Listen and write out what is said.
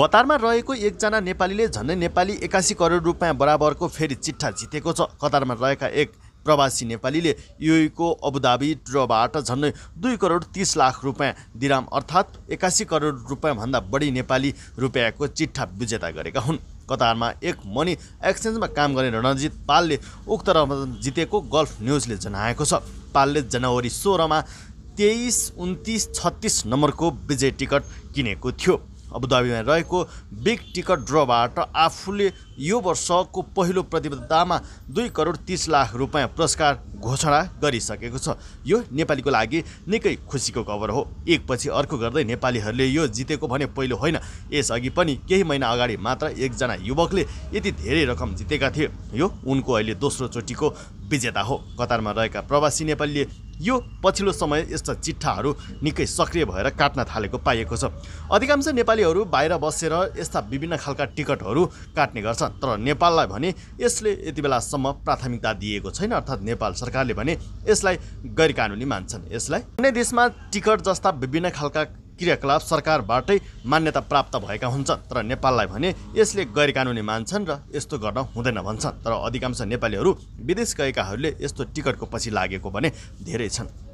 कतारमा रहेको एकजना नेपालीले झन्डै नेपाली एकासी करोड रुपियाँ बराबरको फेरि चिट्ठा जितेको छ कतारमा रहेका एक प्रवासी नेपालीले युएको अबुधाबी टुरबाट झन्डै दुई करोड तिस लाख रुपियाँ दिराम अर्थात् एकासी करोड रुपियाँभन्दा बढी नेपाली रुपियाँको चिट्ठा विजेता गरेका हुन् कतारमा एक मनी एक्सचेन्जमा काम गर्ने रणजित पालले उक्त रकम जितेको गल्फ न्युजले जनाएको छ पालले जनवरी सोह्रमा तेइस उन्तिस छत्तिस नम्बरको विजय टिकट किनेको थियो अबुधाबीमा रहेको बिग टिकट ड्रबाट आफूले यो वर्षको पहिलो प्रतिबद्धतामा दुई करोड तिस लाख रुपियाँ पुरस्कार घोषणा गरिसकेको छ यो नेपालीको लागि निकै खुसीको खबर हो एकपछि अर्को गर्दै नेपालीहरूले यो जितेको भने पहिलो होइन यसअघि पनि केही महिना अगाडि मात्र एकजना युवकले यति धेरै रकम जितेका थिए यो उनको अहिले दोस्रो दोस्रोचोटिको विजेता हो कतारमा रहेका प्रवासी नेपालीले यो पछिल्लो समय यस्ता चिट्ठाहरू निकै सक्रिय भएर काट्न थालेको पाइएको छ अधिकांश नेपालीहरू बाहिर बसेर यस्ता विभिन्न खालका टिकटहरू काट्ने गर्छन् तर नेपाललाई भने यसले यति बेलासम्म प्राथमिकता दिएको छैन अर्थात् नेपाल सरकारले भने यसलाई गैर कानुनी मान्छन् यसलाई अन्य देशमा टिकट जस्ता विभिन्न खालका क्रियाकलाप सरकारबाटै मान्यता प्राप्त भएका हुन्छन् तर नेपाललाई भने यसले गैर कानुनी मान्छन् र यस्तो गर्न हुँदैन भन्छन् तर अधिकांश नेपालीहरू विदेश गएकाहरूले यस्तो टिकटको पछि लागेको भने धेरै छन्